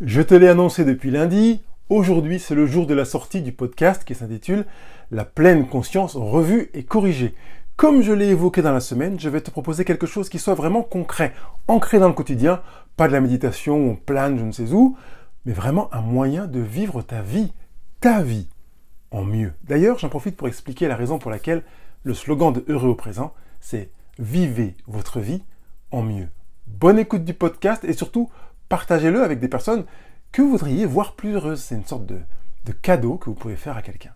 Je te l'ai annoncé depuis lundi, aujourd'hui c'est le jour de la sortie du podcast qui s'intitule La pleine conscience revue et corrigée. Comme je l'ai évoqué dans la semaine, je vais te proposer quelque chose qui soit vraiment concret, ancré dans le quotidien, pas de la méditation ou on plane je ne sais où, mais vraiment un moyen de vivre ta vie, ta vie, en mieux. D'ailleurs, j'en profite pour expliquer la raison pour laquelle le slogan de Heureux au présent, c'est Vivez votre vie en mieux. Bonne écoute du podcast et surtout, partagez-le avec des personnes que vous voudriez voir plus heureuses. C'est une sorte de, de cadeau que vous pouvez faire à quelqu'un.